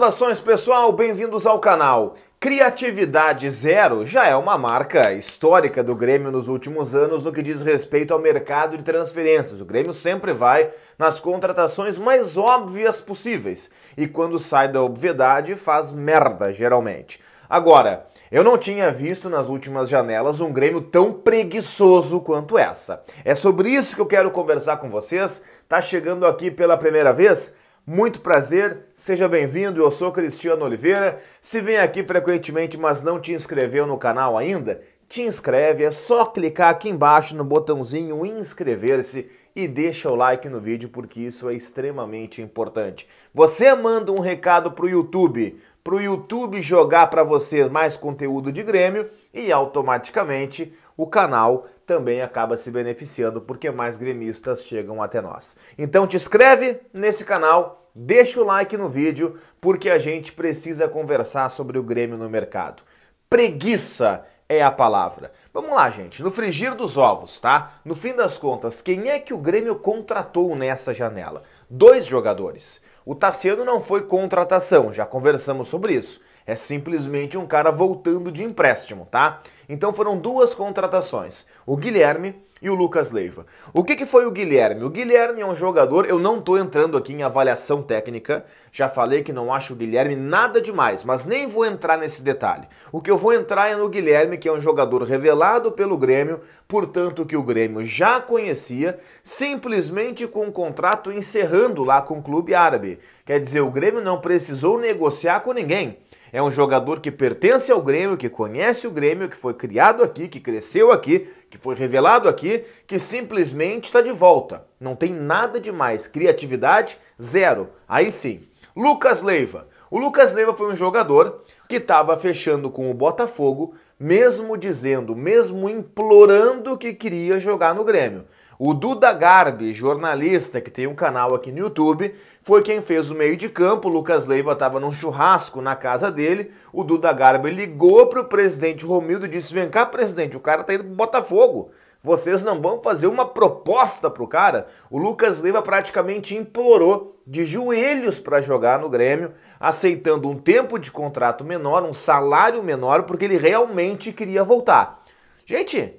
Saudações pessoal, bem-vindos ao canal. Criatividade Zero já é uma marca histórica do Grêmio nos últimos anos no que diz respeito ao mercado de transferências. O Grêmio sempre vai nas contratações mais óbvias possíveis e quando sai da obviedade faz merda, geralmente. Agora, eu não tinha visto nas últimas janelas um Grêmio tão preguiçoso quanto essa. É sobre isso que eu quero conversar com vocês. Tá chegando aqui pela primeira vez? Muito prazer, seja bem-vindo. Eu sou Cristiano Oliveira. Se vem aqui frequentemente, mas não te inscreveu no canal ainda, te inscreve. É só clicar aqui embaixo no botãozinho inscrever-se e deixa o like no vídeo porque isso é extremamente importante. Você manda um recado pro YouTube, pro YouTube jogar para você mais conteúdo de Grêmio e automaticamente o canal também acaba se beneficiando porque mais gremistas chegam até nós. Então te inscreve nesse canal, deixa o like no vídeo, porque a gente precisa conversar sobre o Grêmio no mercado. Preguiça é a palavra. Vamos lá, gente, no frigir dos ovos, tá? No fim das contas, quem é que o Grêmio contratou nessa janela? Dois jogadores. O Tassiano não foi contratação, já conversamos sobre isso. É simplesmente um cara voltando de empréstimo, tá? Então foram duas contratações: o Guilherme e o Lucas Leiva. O que, que foi o Guilherme? O Guilherme é um jogador, eu não estou entrando aqui em avaliação técnica, já falei que não acho o Guilherme nada demais, mas nem vou entrar nesse detalhe. O que eu vou entrar é no Guilherme, que é um jogador revelado pelo Grêmio, portanto que o Grêmio já conhecia, simplesmente com um contrato encerrando lá com o clube árabe. Quer dizer, o Grêmio não precisou negociar com ninguém. É um jogador que pertence ao Grêmio, que conhece o Grêmio, que foi criado aqui, que cresceu aqui, que foi revelado aqui, que simplesmente está de volta. Não tem nada de mais. Criatividade, zero. Aí sim. Lucas Leiva. O Lucas Leiva foi um jogador que estava fechando com o Botafogo, mesmo dizendo, mesmo implorando que queria jogar no Grêmio. O Duda Garbi, jornalista que tem um canal aqui no YouTube, foi quem fez o meio de campo. O Lucas Leiva estava num churrasco na casa dele. O Duda Garbi ligou para o presidente Romildo e disse: Vem cá, presidente, o cara tá indo pro Botafogo. Vocês não vão fazer uma proposta pro cara? O Lucas Leiva praticamente implorou de joelhos para jogar no Grêmio, aceitando um tempo de contrato menor, um salário menor, porque ele realmente queria voltar. Gente,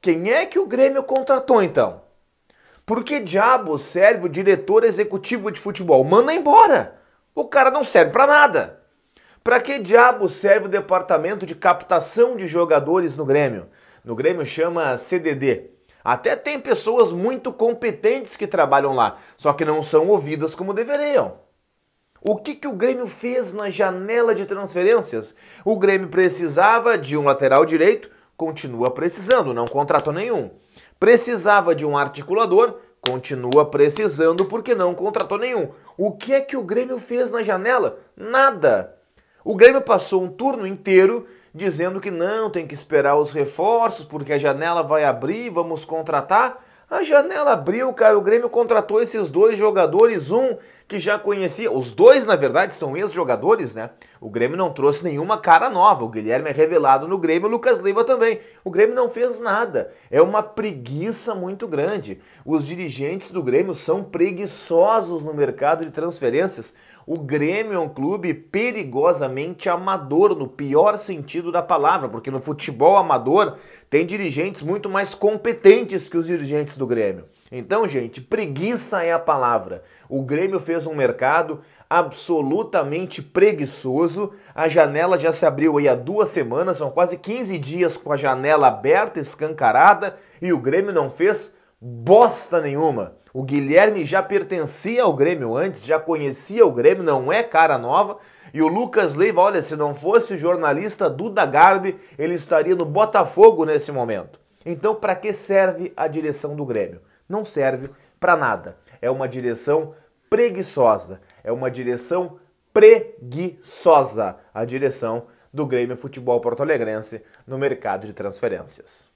quem é que o Grêmio contratou então? Por que diabo serve o diretor executivo de futebol? Manda embora! O cara não serve para nada! Para que diabo serve o departamento de captação de jogadores no Grêmio? No Grêmio chama CDD. Até tem pessoas muito competentes que trabalham lá, só que não são ouvidas como deveriam. O que, que o Grêmio fez na janela de transferências? O Grêmio precisava de um lateral direito, continua precisando, não contratou nenhum. Precisava de um articulador, continua precisando porque não contratou nenhum. O que é que o Grêmio fez na janela? Nada. O Grêmio passou um turno inteiro dizendo que não, tem que esperar os reforços porque a janela vai abrir, vamos contratar. A janela abriu, cara. O Grêmio contratou esses dois jogadores, um que já conhecia. Os dois, na verdade, são ex-jogadores, né? O Grêmio não trouxe nenhuma cara nova. O Guilherme é revelado no Grêmio, o Lucas Leiva também. O Grêmio não fez nada. É uma preguiça muito grande. Os dirigentes do Grêmio são preguiçosos no mercado de transferências. O Grêmio é um clube perigosamente amador, no pior sentido da palavra, porque no futebol amador tem dirigentes muito mais competentes que os dirigentes do Grêmio. Então, gente, preguiça é a palavra. O Grêmio fez um mercado absolutamente preguiçoso. A janela já se abriu aí há duas semanas, são quase 15 dias com a janela aberta, escancarada, e o Grêmio não fez bosta nenhuma. O Guilherme já pertencia ao Grêmio antes, já conhecia o Grêmio, não é cara nova. E o Lucas Leiva, olha, se não fosse o jornalista Duda Garbi, ele estaria no Botafogo nesse momento. Então, para que serve a direção do Grêmio? não serve para nada. É uma direção preguiçosa, é uma direção preguiçosa a direção do Grêmio Futebol Porto Alegrense no mercado de transferências.